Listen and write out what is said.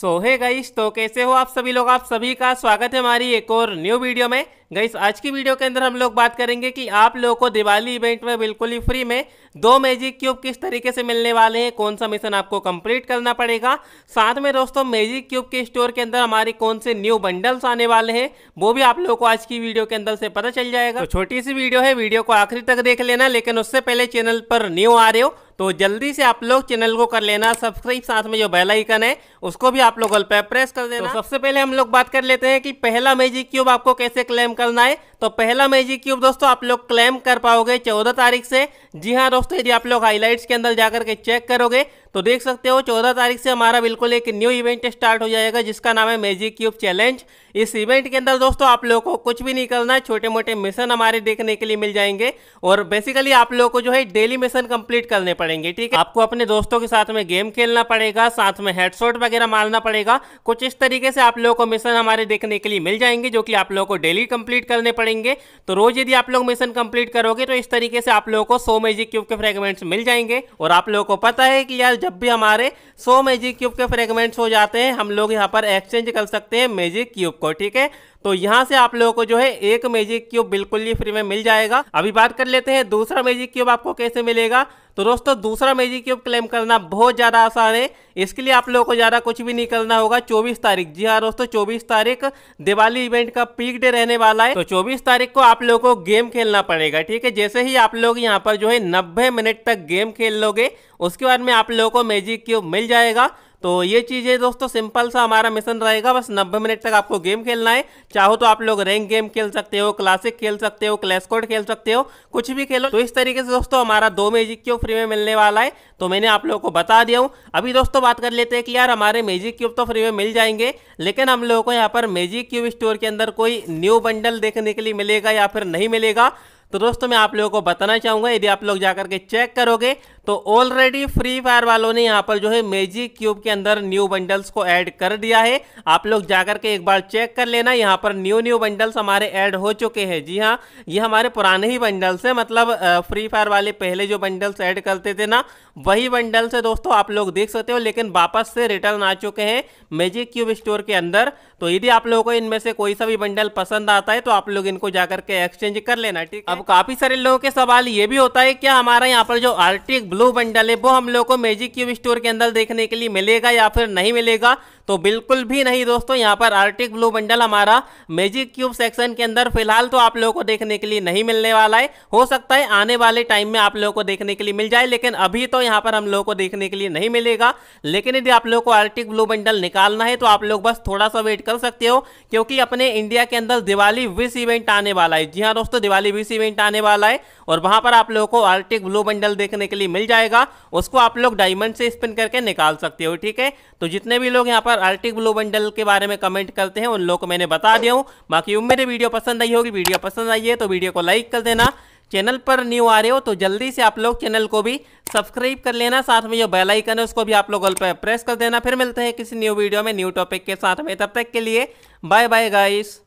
सो है गाइस तो कैसे हो आप सभी लोग आप सभी का स्वागत है हमारी एक और न्यू वीडियो में गाइस आज की वीडियो के अंदर हम लोग बात करेंगे कि आप लोगों को दिवाली इवेंट में बिल्कुल ही फ्री में दो मैजिक क्यूब किस तरीके से मिलने वाले हैं कौन सा मिशन आपको कंप्लीट करना पड़ेगा साथ में दोस्तों मैजिक क्यूब के स्टोर के अंदर हमारे कौन से न्यू बंडल्स आने वाले हैं वो भी आप लोग को आज की वीडियो के अंदर से पता चल जाएगा तो छोटी सी वीडियो है वीडियो को आखिरी तक देख लेना लेकिन उससे पहले चैनल पर न्यू आ रहे हो तो जल्दी से आप लोग चैनल को कर लेना सब्सक्राइब साथ में जो बेल आइकन है उसको भी आप लोग गल पे प्रेस कर देना तो सबसे पहले हम लोग बात कर लेते हैं कि पहला मैजिक क्यूब आपको कैसे क्लेम करना है तो पहला मैजिक क्यूब दोस्तों आप लोग क्लेम कर पाओगे चौदह तारीख से जी हाँ दोस्तों यदि आप लोग हाईलाइट्स के अंदर जाकर के चेक करोगे तो देख सकते हो चौदह तारीख से हमारा बिल्कुल एक न्यू इवेंट स्टार्ट हो जाएगा जिसका नाम है मैजिक क्यूब चैलेंज इस इवेंट के अंदर दोस्तों आप लोगों को कुछ भी नहीं करना है छोटे मोटे मिशन हमारे देखने के लिए मिल जाएंगे और बेसिकली आप लोगों को जो है डेली मिशन कंप्लीट करने पड़े पड़ेंगे ठीक है आपको अपने दोस्तों के साथ में गेम खेलना पड़ेगा साथ में हेडसोट वगैरह मारना पड़ेगा कुछ इस तरीके से आप लोगों को मिशन हमारे देखने के लिए मिल जाएंगे जो कि आप लोगों को डेली कंप्लीट करने पड़ेंगे तो रोज यदि आप लोग मिशन कंप्लीट करोगे तो इस तरीके से आप लोगों को सो मैजिक क्यूब के फ्रेगमेंट्स मिल जाएंगे और आप लोगों को पता है कि यार जब भी हमारे सो मैजिक क्यूब के फ्रेगमेंट्स हो जाते हैं हम लोग यहाँ पर एक्सचेंज कर सकते हैं मैजिक क्यूब को ठीक है तो यहाँ से आप लोगों को जो है एक मैजिक क्यूब बिल्कुल ही फ्री में मिल जाएगा अभी बात कर लेते हैं दूसरा मैजिक क्यूब आपको कैसे मिलेगा तो दोस्तों दूसरा मैजिक क्यूब क्लेम करना बहुत ज़्यादा आसान है इसके लिए आप लोगों को ज़्यादा कुछ भी नहीं करना होगा 24 तारीख जी हाँ दोस्तों 24 तारीख दिवाली इवेंट का पीक डे रहने वाला है तो 24 तारीख को आप लोगों को गेम खेलना पड़ेगा ठीक है जैसे ही आप लोग यहाँ पर जो है नब्बे मिनट तक गेम खेल लोगे उसके बाद में आप लोगों को मैजिक क्यूब मिल जाएगा तो ये चीज़ है दोस्तों सिंपल सा हमारा मिशन रहेगा बस 90 मिनट तक आपको गेम खेलना है चाहो तो आप लोग रैंक गेम खेल सकते हो क्लासिक खेल सकते हो क्लैश खेल सकते हो कुछ भी खेलो तो इस तरीके से दोस्तों हमारा दो मैजिक क्यूब फ्री में मिलने वाला है तो मैंने आप लोगों को बता दिया हूँ अभी दोस्तों बात कर लेते हैं कि यार हमारे मैजिक क्यूब तो फ्री में मिल जाएंगे लेकिन हम लोगों को यहाँ पर मैजिक क्यूब स्टोर के अंदर कोई न्यू बंडल देखने के लिए मिलेगा या फिर नहीं मिलेगा तो दोस्तों मैं आप लोगों को बताना चाहूँगा यदि आप लोग जाकर के चेक करोगे तो ऑलरेडी फ्री फायर वालों ने यहाँ पर जो है मेजिक क्यूब के अंदर न्यू बंडल्स को ऐड कर दिया है आप लोग जाकर के एक बार चेक कर लेना यहाँ पर न्यू न्यू बंडल्स हमारे ऐड हो चुके हैं जी हाँ ये हमारे पुराने ही बंडल्स हैं मतलब फ्री फायर वाले पहले जो बंडल्स ऐड करते थे ना वही बंडल्स है दोस्तों आप लोग देख सकते हो लेकिन वापस से रिटर्न आ चुके हैं मेजिक क्यूब स्टोर के अंदर तो यदि आप लोगों को इनमें से कोई सा भी बंडल पसंद आता है तो आप लोग इनको जाकर के एक्सचेंज कर लेना ठीक है अब काफी सारे लोगों के सवाल ये भी होता है क्या हमारा यहाँ पर जो आर्टिक ब्लू बंडल है वो हम लोग को मैजिक क्यूब स्टोर के अंदर देखने के लिए मिलेगा या फिर नहीं मिलेगा तो बिल्कुल भी नहीं दोस्तों यहाँ पर आर्टिक ब्लू बंडल हमारा मैजिक क्यूब सेक्शन के अंदर फिलहाल तो आप लोगों को देखने के लिए नहीं मिलने वाला है हो सकता है आने वाले टाइम में आप लोगों को देखने के लिए मिल जाए लेकिन अभी तो यहाँ पर हम लोगों को देखने के लिए नहीं मिलेगा लेकिन यदि आप लोग को आर्टिक ब्लू बंडल निकालना है तो आप लोग बस थोड़ा सा वेट कर सकते हो क्योंकि अपने इंडिया के अंदर दिवाली विश इवेंट आने वाला है जी हाँ दोस्तों दिवाली विश इवेंट आने वाला है और वहां पर आप लोगों को आर्टिक ब्लू बंडल देखने के लिए मिल जाएगा उसको आप लोग डायमंड से स्पिन करके निकाल सकते हो ठीक है तो जितने भी लोग यहाँ पर और आर्टिक ब्लू बंडल के बारे में कमेंट करते हैं उन लोगों को मैंने बता दिया हूँ बाकी मेरे वीडियो पसंद आई होगी वीडियो पसंद आई है तो वीडियो को लाइक कर देना चैनल पर न्यू आ रहे हो तो जल्दी से आप लोग चैनल को भी सब्सक्राइब कर लेना साथ में जो बेल आइकन है उसको भी आप लोग गल पर प्रेस कर देना फिर मिलते हैं किसी न्यू वीडियो में न्यू टॉपिक के साथ में तब तक के लिए बाय बाय गाइस